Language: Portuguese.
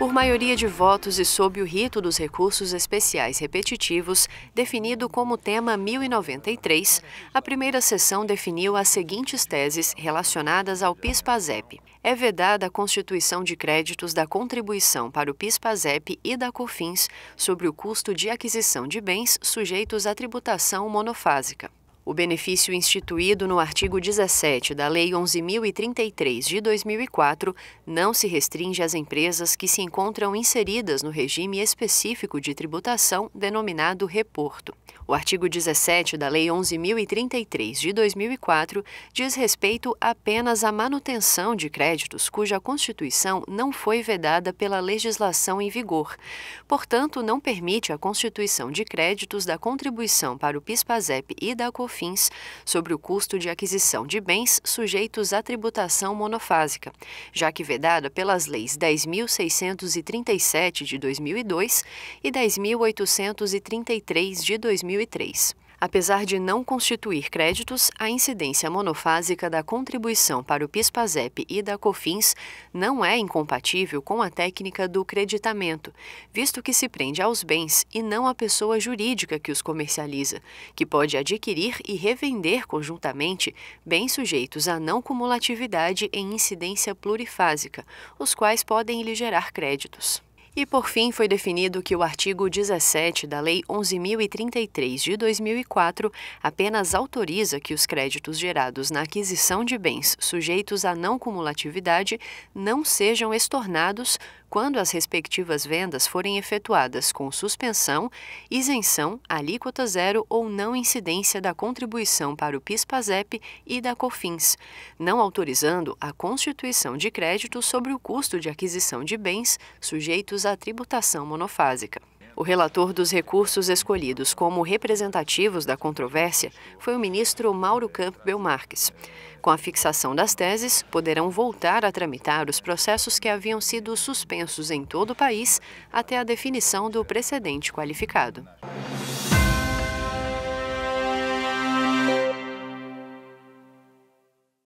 por maioria de votos e sob o rito dos recursos especiais repetitivos, definido como tema 1093, a primeira sessão definiu as seguintes teses relacionadas ao PIS-PASEP. É vedada a constituição de créditos da contribuição para o PIS-PASEP e da COFINS sobre o custo de aquisição de bens sujeitos à tributação monofásica. O benefício instituído no artigo 17 da Lei 11.033 de 2004 não se restringe às empresas que se encontram inseridas no regime específico de tributação denominado reporto. O artigo 17 da Lei 11.033 de 2004 diz respeito apenas à manutenção de créditos cuja constituição não foi vedada pela legislação em vigor. Portanto, não permite a constituição de créditos da contribuição para o PIS/PASEP e da COFINS COFINS sobre o custo de aquisição de bens sujeitos à tributação monofásica, já que vedada pelas leis 10.637 de 2002 e 10.833 de 2003. Apesar de não constituir créditos, a incidência monofásica da contribuição para o PIS/PASEP e da COFINS não é incompatível com a técnica do creditamento, visto que se prende aos bens e não à pessoa jurídica que os comercializa, que pode adquirir e revender conjuntamente bens sujeitos à não cumulatividade em incidência plurifásica, os quais podem lhe gerar créditos. E por fim, foi definido que o artigo 17 da Lei 11.033 de 2004 apenas autoriza que os créditos gerados na aquisição de bens sujeitos à não cumulatividade não sejam estornados quando as respectivas vendas forem efetuadas com suspensão, isenção, alíquota zero ou não incidência da contribuição para o PIS/PASEP e da COFINS, não autorizando a constituição de crédito sobre o custo de aquisição de bens sujeitos ligados à tributação monofásica. O relator dos recursos escolhidos como representativos da controvérsia foi o ministro Mauro Campbell Marques. Com a fixação das teses, poderão voltar a tramitar os processos que haviam sido suspensos em todo o país até a definição do precedente qualificado.